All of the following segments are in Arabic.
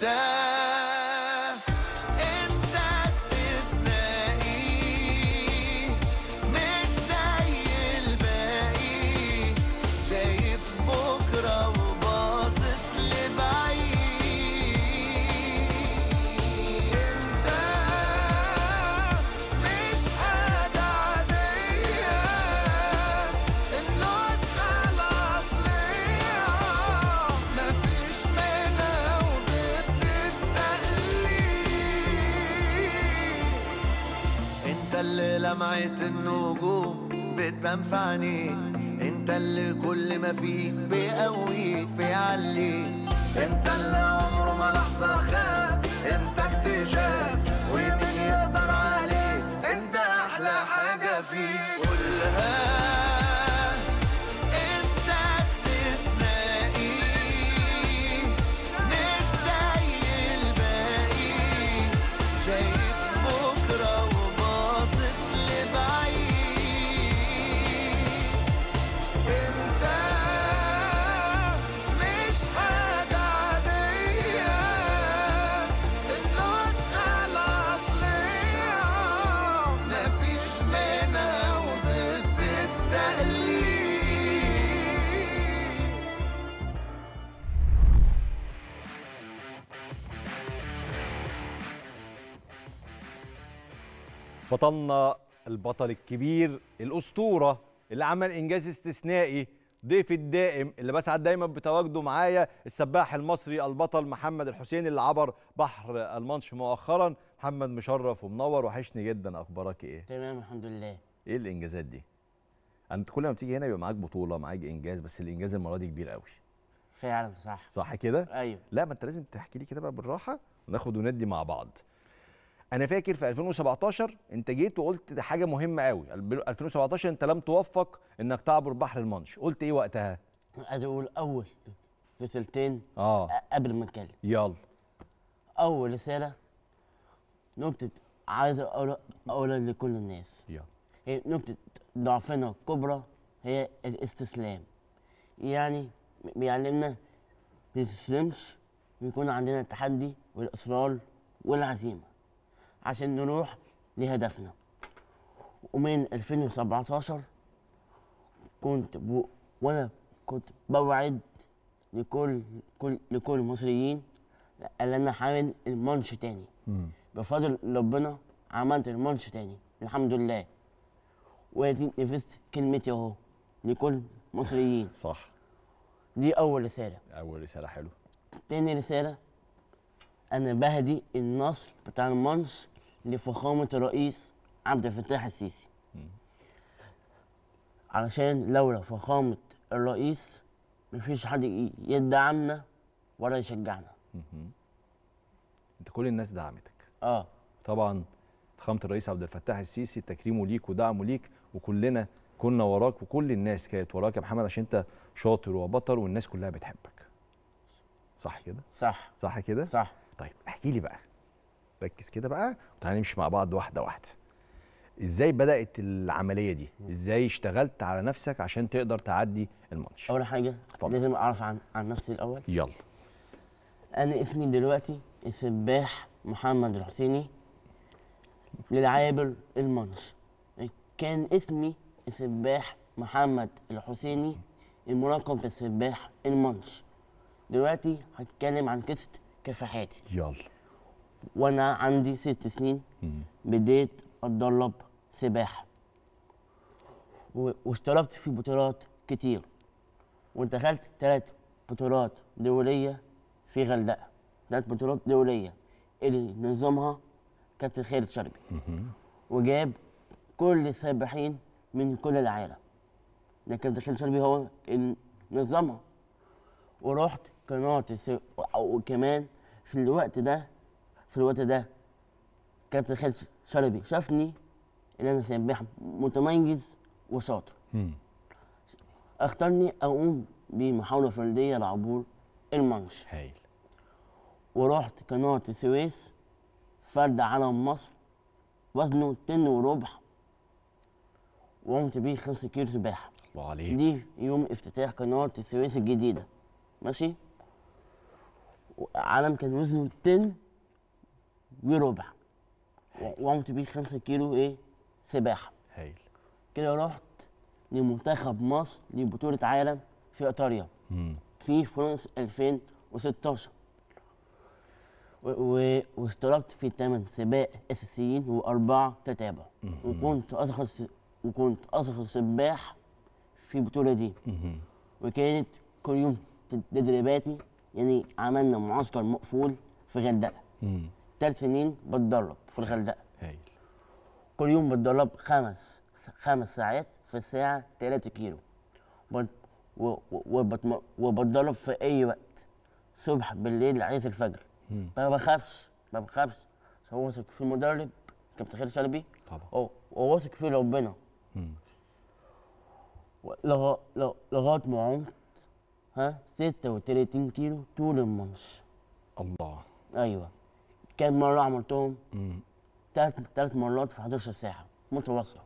that بينفعني انت اللي كل ما فيك بيقويك بيعليك انت اللي بطلنا البطل الكبير الاسطوره اللي عمل انجاز استثنائي ضيفي الدائم اللي بسعد دايما بتواجده معايا السباح المصري البطل محمد الحسين اللي عبر بحر المانش مؤخرا محمد مشرف ومنور وحشني جدا اخبارك ايه تمام الحمد لله ايه الانجازات دي انت كل ما بتيجي هنا يبقى معاك بطوله معاك انجاز بس الانجاز المره دي كبير قوي فعلا صح صح كده ايوه لا ما انت لازم تحكي لي كده بقى بالراحه وناخد وندي مع بعض انا فاكر في 2017 انت جيت وقلت ده حاجه مهمه قوي 2017 انت لم توفق انك تعبر بحر المانش قلت ايه وقتها عايز اقول اول رسالتين اه قبل ما اتكلم يلا اول رساله نقطه عايز اقولها لكل الناس يلا هي نقطه ضعفنا الكبرى هي الاستسلام يعني بيعلمنا ما نستسلمش ويكون عندنا التحدي والاصرار والعزيمه عشان نروح لهدفنا ومن 2017 كنت ب... وانا كنت بوعد لكل كل لكل المصريين ان انا هعمل المانش تاني بفضل ربنا عملت المانش تاني الحمد لله وادي نفذت كلمتي اهو لكل المصريين صح دي اول رساله اول رساله حلوه تاني رساله انا بهدي النصر بتاع المانش لفخامه الرئيس عبد الفتاح السيسي علشان لولا فخامه الرئيس مفيش حد يدعمنا ولا يشجعنا انت كل الناس دعمتك اه طبعا فخامه الرئيس عبد الفتاح السيسي تكريمه ليك ودعمه ليك وكلنا كنا وراك وكل الناس كانت وراك يا محمد عشان انت شاطر وبطل والناس كلها بتحبك صح كده صح صح كده صح طيب احكي لي بقى ركز كده بقى وتعالى نمشي مع بعض واحده واحده ازاي بدات العمليه دي ازاي اشتغلت على نفسك عشان تقدر تعدي الماتش اول حاجه فضل. لازم اعرف عن عن نفسي الاول يلا انا اسمي دلوقتي السباح محمد الحسيني للعابر المنش كان اسمي السباح محمد الحسيني الملقب بالسباح المنش دلوقتي هتكلم عن قصه كفاحاتي يلا وانا عندي ست سنين بديت اتدرب سباحه واشتركت في بطولات كتير ودخلت ثلاث بطولات دوليه في غردقه ثلاث بطولات دوليه اللي نظمها كابتن خالد شربي وجاب كل السباحين من كل العالم ده كابتن خالد شربي هو اللي نظمها ورحت قناه وكمان في الوقت ده في الوقت ده كابتن خالد شربي شافني ان انا سباح متميز وشاطر اختارني اقوم بمحاوله فرديه لعبور المانش هايل ورحت قناه السويس فرد علم مصر وزنه تن وربع وقمت بيه خمسة كيلو سباحه الله عليك دي يوم افتتاح قناه السويس الجديده ماشي علم كان وزنه تن وربع وقمت بيه 5 كيلو ايه سباحه هايل كده رحت لمنتخب مصر لبطوله عالم في ايطاليا في فرنسا 2016 واشتركت في 8 سباق اساسيين واربعه تتابع وكنت اصغر س... وكنت اصغر سباح في البطوله دي وكانت كل يوم تدريباتي يعني عملنا معسكر مقفول في غردقه ثلاث سنين بتدرب في الغردقه هايل كل يوم بتدرب خمس خمس ساعات في الساعه 3 كيلو وبتدرب في اي وقت صبح بالليل عايز الفجر ما بخافش ما بخافش هو واثق في المدرب كابتن خير شلبي طبعا هو واثق في ربنا لغايه ما عمت ها 36 كيلو طول الماتش الله ايوه كام مره عملتهم؟ ثلاث ثلاث مرات في 11 ساعه متواصله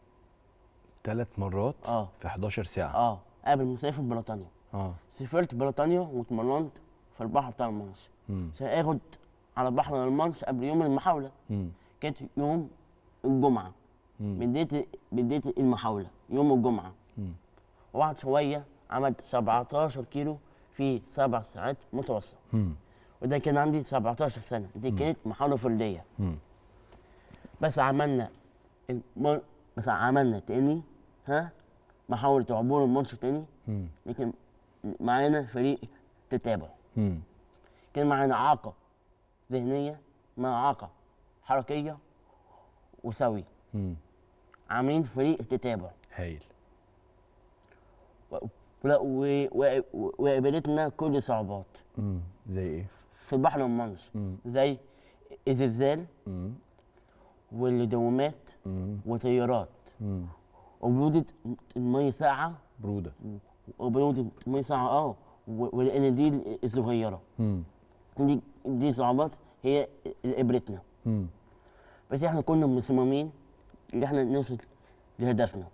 ثلاث مرات اه في 11 ساعه اه قبل ما اسافر بريطانيا اه سافرت بريطانيا واتمرنت في البحر بتاع المانش عشان اخد على بحر المانش قبل يوم المحاوله مم. كانت يوم الجمعه بديت بديت المحاوله يوم الجمعه وقعدت شويه عملت 17 كيلو في سبع ساعات متواصله وده كان عندي 17 سنه دي كانت محاوله فرديه بس عملنا المر... بس عملنا تاني ها محاوله عبور الماتش تاني لكن معانا فريق تتابع كان معانا اعاقه ذهنيه مع اعاقه حركيه وسوي عاملين فريق تتابع هايل وقابلتنا كل صعوبات زي ايه في البحر والمنش زي الزلزال والدوامات وتيارات وبروده الميه ساعة بروده وبروده الميه ساعة اه والاناديل الصغيره دي دي صعوبات هي ابرتنا بس احنا كنا مصممين ان احنا نوصل لهدفنا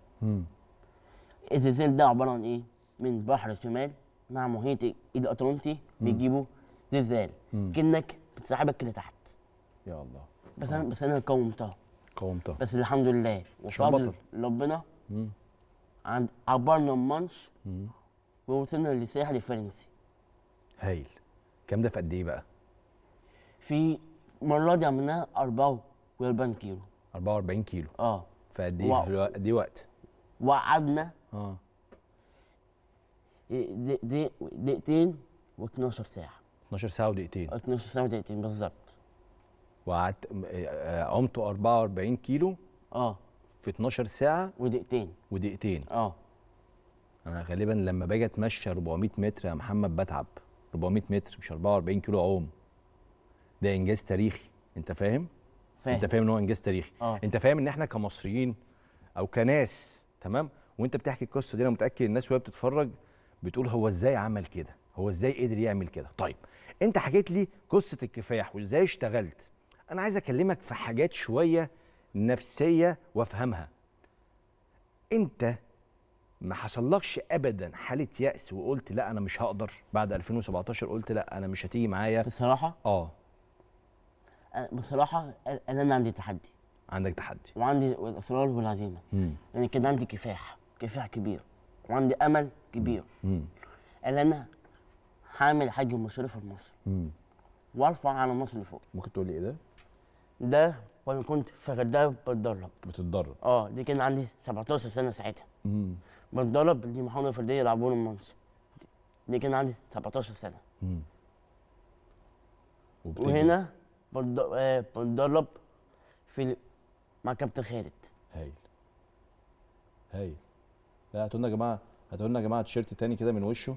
الزلزال ده عباره عن ايه من بحر الشمال مع محيط الاطلنطي بيجيبوا زلزال كانك بتسحبك لتحت يا الله بس انا آه. بس انا قومتها قومتها بس الحمد لله وفضل ربنا عند عبرنا المانش ووصلنا للساحل الفرنسي هايل كم ده في قد ايه بقى؟ في المره دي عملناها 44 كيلو 44 كيلو اه في قد ايه قد دي وقت؟ وقعدنا اه دقيقتين و12 ساعه 12 ساعه ودقيقتين 12 ساعه ودقيقتين بالظبط وقعدت آه، عمت 44 كيلو اه في 12 ساعه ودقيقتين ودقيقتين اه انا غالبا لما باجي اتمشى 400 متر يا محمد بتعب 400 متر مش 44 كيلو اعوم ده انجاز تاريخي انت فاهم فاهم انت فاهم ان هو انجاز تاريخي آه. انت فاهم ان احنا كمصريين او كناس تمام وانت بتحكي القصه دي انا متاكد الناس وهي بتتفرج بتقول هو ازاي عمل كده هو ازاي قدر يعمل كده طيب انت حكيت لي قصه الكفاح وازاي اشتغلت انا عايز اكلمك في حاجات شويه نفسيه وافهمها انت ما حصلكش ابدا حاله ياس وقلت لا انا مش هقدر بعد 2017 قلت لا انا مش هتيجي معايا بصراحه اه بصراحه انا, أنا عندي تحدي عندك تحدي وعندي الاصرار والعزيمه مم. يعني كان عندي كفاح كفاح كبير وعندي امل كبير مم. انا حامل الحج المصري في مصر وارفع على مصر لفوق ممكن تقول لي ايه ده؟ ده وانا كنت في الغردقه بتدرب بتتدرب اه دي كان عندي 17 سنه ساعتها امم بتدرب دي محاوله فرديه لعبون مصر دي كان عندي 17 سنه امم وهنا آه، بتدرب في مع كابتن خالد هايل هايل لا هاتوا لنا يا جماعه هاتوا لنا يا جماعه تيشيرت تاني كده من وشه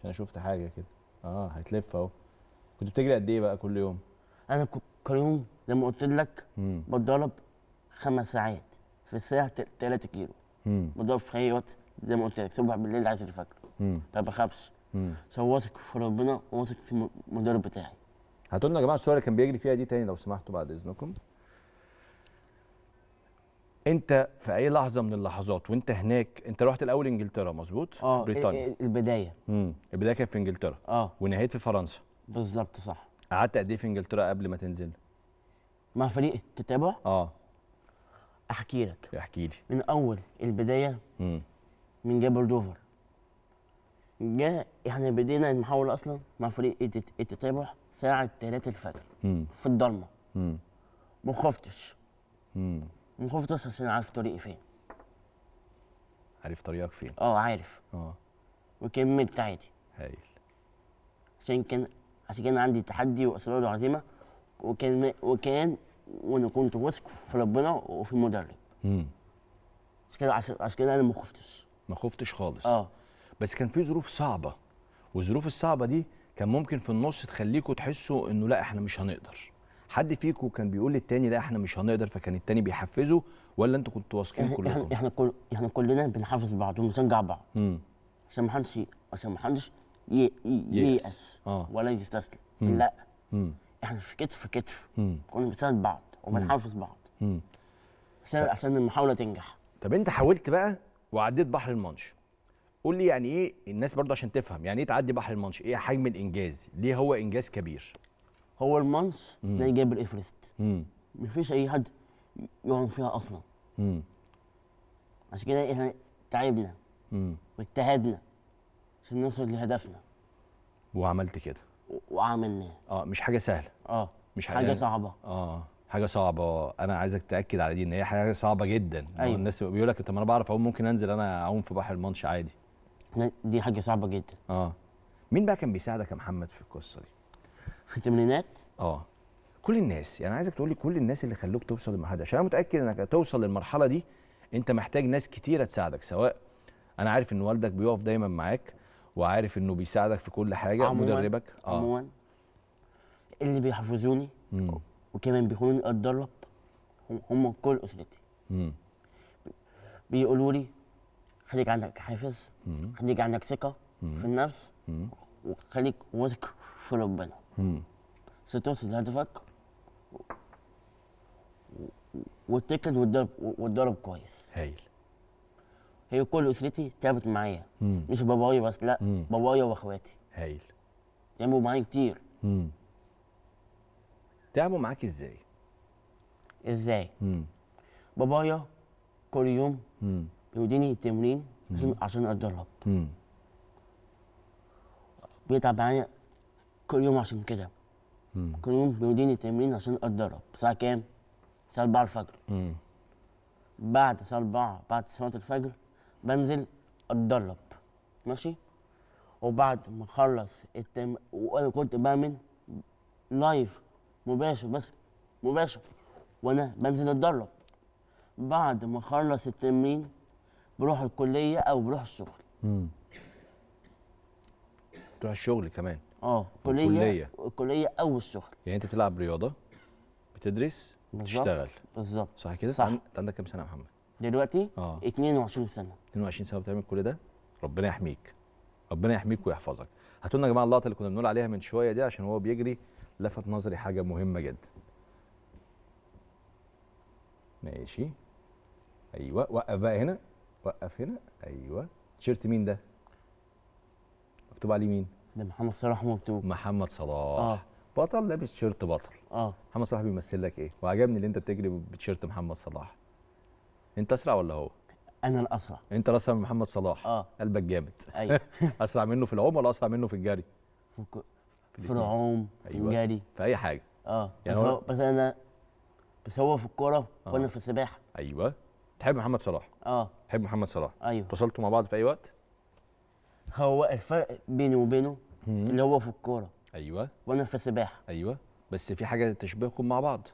عشان شفت حاجه كده اه هتلف اهو كنت بتجري قد ايه بقى كل يوم انا كل يوم زي ما قلت لك بتضرب خمس ساعات في الساعه 3 كيلو بضرب في اي وقت زي ما قلت لك صبح بالليل عايز الفجر طب بخافش واثق في ربنا وواثق في المدرب بتاعي هاتوا لنا يا جماعه الصوره اللي كان بيجري فيها دي تاني لو سمحتوا بعد اذنكم انت في اي لحظه من اللحظات وانت هناك انت رحت الاول انجلترا مظبوط اه إيه، بريطانيا إيه، البدايه امم البدايه كانت في انجلترا اه ونهايت في فرنسا بالظبط صح قعدت قد ايه في انجلترا قبل ما تنزل مع فريق التتابع اه احكي لك احكي لي من اول البدايه امم من جبل دوفر جاء احنا بدينا المحاوله اصلا مع فريق التتابع إيه ساعه 3 الفجر في الضلمه ما خفتش من خفت بس عشان عارف طريقي فين عارف طريقك فين اه عارف اه وكملت عادي هايل عشان كان عشان كان عندي تحدي واسرار وعزيمه وكان وكان وانا كنت واثق في ربنا وفي المدرب امم عشان كده عشان كده انا ما خفتش ما خفتش خالص اه بس كان في ظروف صعبه والظروف الصعبه دي كان ممكن في النص تخليكم تحسوا انه لا احنا مش هنقدر حد فيكم كان بيقول للتاني لا احنا مش هنقدر فكان التاني بيحفزه ولا انتوا كنتوا واثقين كلكم؟ احنا احنا كل احنا كلنا بنحفز بعض وبنشجع بعض امم عشان ما حدش عشان ما حدش ييأس آه. ولا يستسلم لا مم. احنا في كتف في كتف كنا بنساعد بعض وبنحفز بعض امم عشان عشان المحاوله تنجح طب انت حاولت بقى وعديت بحر المانش قول لي يعني ايه الناس برضه عشان تفهم يعني ايه تعدي بحر المانش ايه حجم الانجاز ليه هو انجاز كبير هو المانش تلاقي جايب الايفرست مفيش اي حد يقعد فيها اصلا مم. عشان كده احنا تعبنا واجتهدنا عشان نوصل لهدفنا وعملت كده وعملناه اه مش حاجه سهله اه مش حاجه, حاجة يعني صعبه اه حاجه صعبه انا عايزك تاكد على دي ان هي حاجه صعبه جدا أيوة. الناس بيقول لك طب انا بعرف اقوم ممكن انزل انا اعوم في بحر المانش عادي دي حاجه صعبه جدا اه مين بقى كان بيساعدك يا محمد في القصه دي في الثمانينات اه كل الناس يعني عايزك تقول لي كل الناس اللي خلوك توصل للمرحله دي عشان انا متاكد انك توصل للمرحله دي انت محتاج ناس كتيره تساعدك سواء انا عارف ان والدك بيقف دايما معاك وعارف انه بيساعدك في كل حاجه عموماً مدربك اه عموما اللي بيحفظوني مم. وكمان بيخلوني اتدرب هم كل اسرتي مم. بيقولوا لي خليك عندك حافز خليك عندك ثقه في النفس وخليك واثق في ربنا ستوصل hmm. هدفك واتكل واتضرب واتضرب كويس هايل هي كل اسرتي تعبت معايا hmm. مش بابايا بس لا hmm. بابايا واخواتي هايل تعبوا معايا كتير تعبوا معاك ازاي؟ ازاي؟ بابايا كل يوم يوديني التمرين عشان اتدرب بيتعب معايا كل يوم عشان كده كل يوم بيوديني تمرين عشان اتدرب الساعه كام؟ الساعه 4 الفجر مم. بعد الساعه 4 بعد صلاه الفجر بنزل اتدرب ماشي وبعد ما اخلص التم... وانا كنت بعمل لايف مباشر بس مباشر وانا بنزل اتدرب بعد ما اخلص التمرين بروح الكليه او بروح الشغل امم تروح الشغل كمان اه كليه الكليه الكليه او الشغل يعني انت بتلعب رياضه بتدرس بتشتغل بالظبط صح كده صح انت عندك كام سنه يا محمد دلوقتي اه 22 سنه 22 سنه بتعمل كل ده ربنا يحميك ربنا يحميك ويحفظك هاتوا لنا يا جماعه اللقطه اللي كنا بنقول عليها من شويه دي عشان هو بيجري لفت نظري حاجه مهمه جدا ماشي ايوه وقف بقى هنا وقف هنا ايوه تيشيرت مين ده مكتوب عليه مين ده محمد صلاح مبتوب محمد صلاح اه بطل لابس تيشيرت بطل اه محمد صلاح بيمثل لك ايه وعجبني اللي انت بتجري بتيشيرت محمد صلاح انت اسرع ولا هو انا الاسرع انت الاسرع من محمد صلاح اه قلبك جامد ايوه اسرع منه في العوم ولا اسرع منه في الجري في, ك... في العوم أيوة. في الجري في اي حاجه اه يعني بس, هو... بس انا بس هو في الكوره آه. في السباحه ايوه تحب محمد صلاح اه تحب محمد صلاح ايوه اتصلتوا مع بعض في اي وقت هو الفرق بيني وبينه اللي هو في الكوره ايوه وانا في السباحه ايوه بس في حاجه تشبهكم مع بعض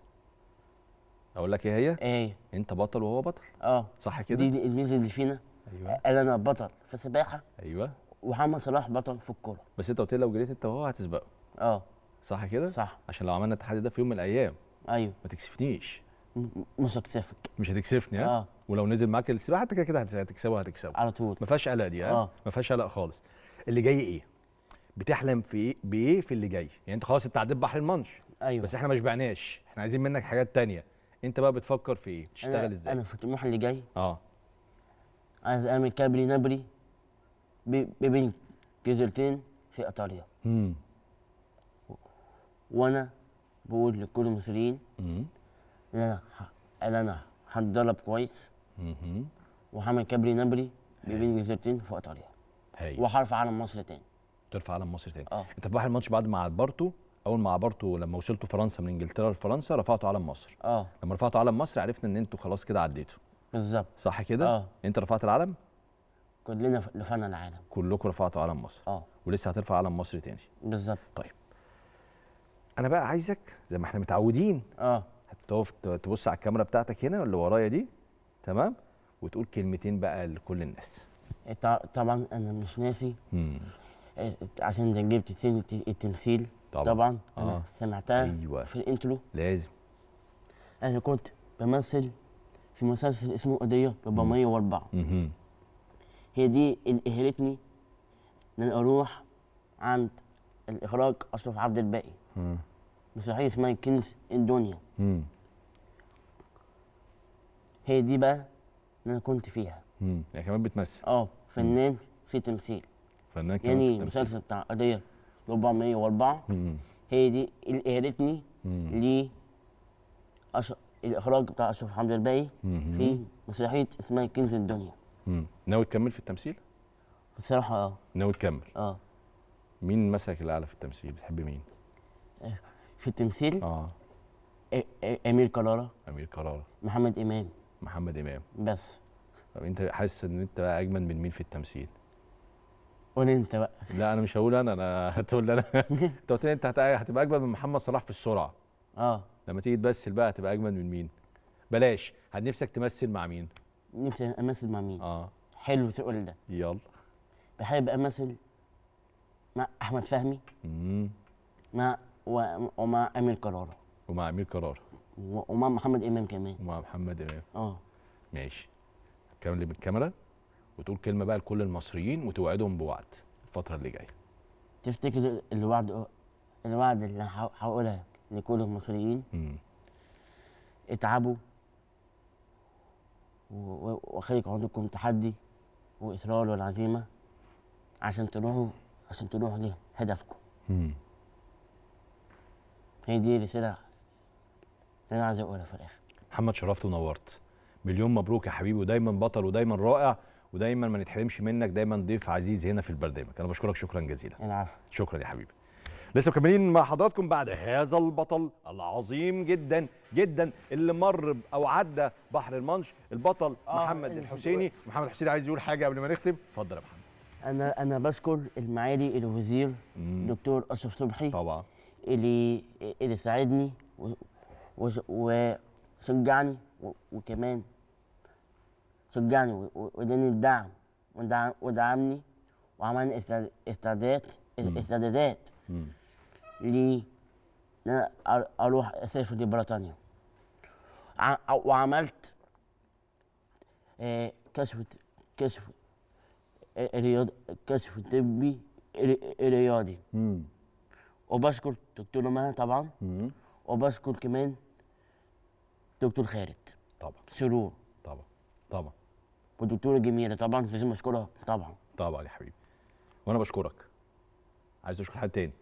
اقول لك ايه هي ايه انت بطل وهو بطل اه صح كده دي الميزه اللي فينا ايوه آه، قال انا بطل في السباحه ايوه ومحمد صلاح بطل في الكوره بس انت قلت لي لو جريت انت وهو هتسبقه اه صح كده صح عشان لو عملنا التحدي ده في يوم من الايام ايوه ما تكسفنيش مش هتكسفك مش هتكسفني ها آه. ولو نزل معاك السباحه انت كده كده هتكسبه هتكسبه على طول ما فيهاش قلق دي ها آه. ما فيهاش قلق خالص اللي جاي ايه بتحلم في ايه بايه في اللي جاي يعني انت خلاص انت عديت بحر المنش ايوه بس احنا ما شبعناش احنا عايزين منك حاجات تانية انت بقى بتفكر في ايه تشتغل أنا ازاي انا في الطموح اللي جاي اه عايز اعمل كابري نبري بين جزيرتين في ايطاليا امم وانا بقول لكل المصريين انا قال انا هتدرب كويس وهعمل كابري نبري بين الجزيرتين فوق ايطاليا وهرفع علم مصر تاني ترفع علم مصر تاني آه. انت في بحر الماتش بعد ما عبرته اول ما عبرته لما وصلتوا فرنسا من انجلترا لفرنسا رفعتوا علم مصر اه لما رفعتوا علم مصر عرفنا ان انتوا خلاص كده عديتوا بالظبط صح كده اه انت رفعت العلم كلنا رفعنا العلم كلكم رفعتوا علم مصر اه ولسه هترفع علم مصر تاني بالظبط طيب انا بقى عايزك زي ما احنا متعودين اه هتقف تبص على الكاميرا بتاعتك هنا اللي ورايا دي تمام وتقول كلمتين بقى لكل الناس إيه، طبعا انا مش ناسي مم. إيه، عشان جبت سيره التمثيل طبعا, طبعا آه. انا سمعتها أيوة. في الانترو لازم انا كنت بمثل في مسلسل اسمه قضيه 404 هي دي اللي قهرتني ان انا اروح عند الاخراج اشرف عبد الباقي مم. مسرحيه اسمها كنز الدنيا هي دي بقى اللي انا كنت فيها امم يعني كمان بتمثل اه فنان في تمثيل فنان كمان يعني المسلسل بتاع قضيه 404 هي دي اللي قالتني ل أش... الاخراج بتاع اشرف حمد الباقي في مسرحيه اسمها كنز الدنيا امم ناوي تكمل في التمثيل؟ بصراحه اه ناوي تكمل اه مين مسك الاعلى في التمثيل؟ بتحب مين؟ آه، في التمثيل اه امير كرارة امير كرارة محمد امام محمد امام بس طب انت حاسس ان انت بقى اجمل من مين في التمثيل؟ قول انت بقى لا انا مش هقول انا انا هتقول انا انت قلت لي انت هتبقى اجمل من محمد صلاح في السرعه اه لما تيجي تمثل بقى هتبقى اجمل من مين؟ بلاش نفسك تمثل مع مين؟ نفسي امثل مع مين؟ اه حلو تقول ده يلا بحب امثل مع احمد فهمي امم مع ومع امير قرار ومع امير قرار ومع محمد امام كمان ومع محمد امام اه ماشي هتكلم بالكاميرا وتقول كلمه بقى لكل المصريين وتوعدهم بوعد الفتره اللي جايه تفتكر الوعد الوعد اللي هقولها لكل المصريين مم. اتعبوا وخليكم عندكم تحدي واصرار والعزيمه عشان تروحوا عشان تروحوا لهدفكم هي دي الرساله اللي انا عايز اقولها في الاخر محمد شرفت ونورت مليون مبروك يا حبيبي ودايما بطل ودايما رائع ودايما ما نتحرمش منك دايما ضيف عزيز هنا في البرنامج انا بشكرك شكرا جزيلا العفو شكرا يا حبيبي لسه مكملين مع حضراتكم بعد هذا البطل العظيم جدا جدا اللي مر او عدى بحر المنش البطل آه محمد الحسيني محمد الحسيني عايز يقول حاجه قبل ما نختم اتفضل يا محمد انا انا بشكر المعالي الوزير دكتور اشرف صبحي طبعا اللي اللي ساعدني وشجعني وكمان شجعني واداني الدعم ودعمني وعملني استعدادات استعدادات لي انا اروح اسافر لبريطانيا وعملت آه، كشف كشف آه، رياض كشف طبي رياضي وبشكر دكتور مها طبعا مم. وبشكر كمان دكتور خالد طبعا سرور طبعا طبعا والدكتوره جميله طبعا لازم اشكرها طبعا طبعا يا حبيبي وانا بشكرك عايز تشكر حد تاني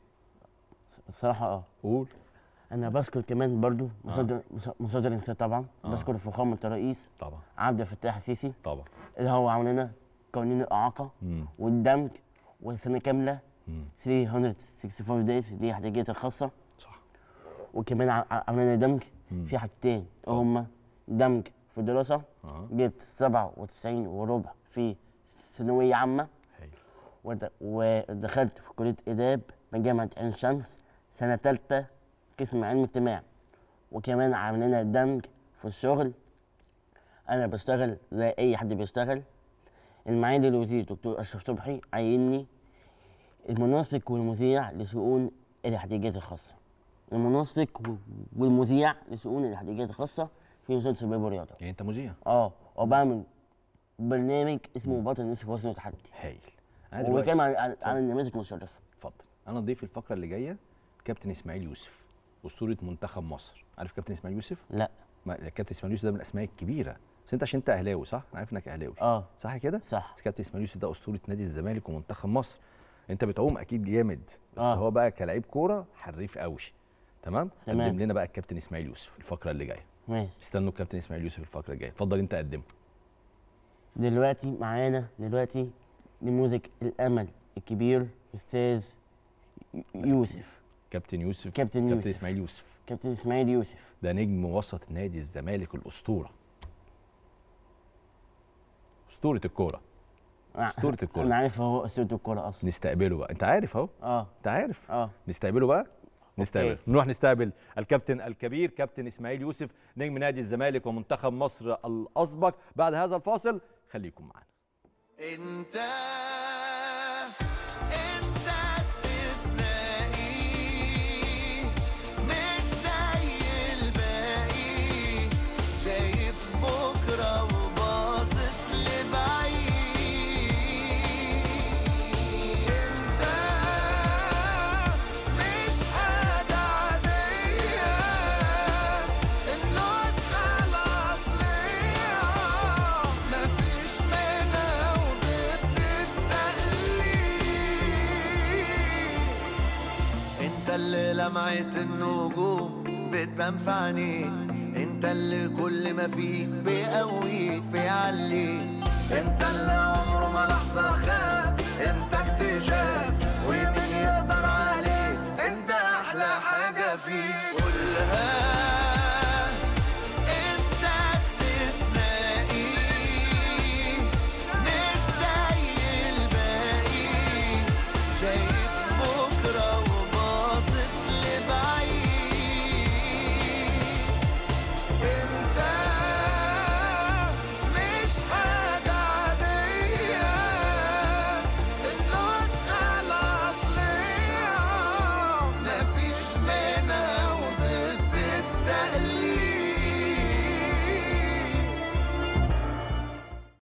الصراحه اه قول انا بشكر كمان برضو مصادر آه. مصادر انسان طبعا آه. بشكر فخامه الرئيس طبعا عبد الفتاح السيسي طبعا اللي هو عمل لنا قوانين الاعاقه والدمج وسنه كامله 365 دايز دي حاجات الخاصه صح وكمان عملنا دمج في حاجتين هما دمج في الدراسه أه. جبت 97 وربع في ثانويه عامه ودخلت في كليه اداب من جامعه عين شمس سنه ثالثه قسم علم اجتماع وكمان عملنا دمج في الشغل انا بشتغل زي اي حد بيشتغل المعالي الوزير دكتور اشرف صبحي عيني المنسق والمذيع لشؤون الاحتياجات الخاصة المنسق والمذيع لشؤون الاحتياجات الخاصة في وزارة الشباب والرياضة يعني أنت مذيع؟ أه وبعمل برنامج اسمه بطل في وسط التحدي هايل أنا وبتكلم عن عن, عن النماذج المشرفة اتفضل أنا ضيف الفقرة اللي جاية كابتن إسماعيل يوسف أسطورة منتخب مصر عارف كابتن إسماعيل يوسف؟ لا ما كابتن إسماعيل يوسف ده من الأسماء الكبيرة بس انت عشان انت اهلاوي صح؟ انا عارف انك اهلاوي اه صح كده؟ صح كابتن اسماعيل يوسف ده اسطوره نادي الزمالك ومنتخب مصر انت بتعوم اكيد جامد بس آه. هو بقى كلاعب كوره حريف قوي تمام قدم لنا بقى الكابتن اسماعيل يوسف الفقره اللي جايه ماشي استنوا الكابتن اسماعيل يوسف الفقره الجايه اتفضل انت قدمه دلوقتي معانا دلوقتي نموذج الامل الكبير استاذ يوسف كابتن يوسف كابتن يوسف كابتن اسماعيل يوسف كابتن اسماعيل يوسف ده نجم وسط نادي الزمالك الاسطوره اسطوره الكوره آه، اسطوره الكوره انا عارف اهو اسطوره الكوره اصلا نستقبله بقى انت عارف اهو اه انت عارف اه نستقبله بقى نستقبل أوكي. نروح نستقبل الكابتن الكبير كابتن اسماعيل يوسف نجم نادي الزمالك ومنتخب مصر الاسبق بعد هذا الفاصل خليكم معانا انت تنفعني انت اللي كل ما فيك بيقويك بيعليك انت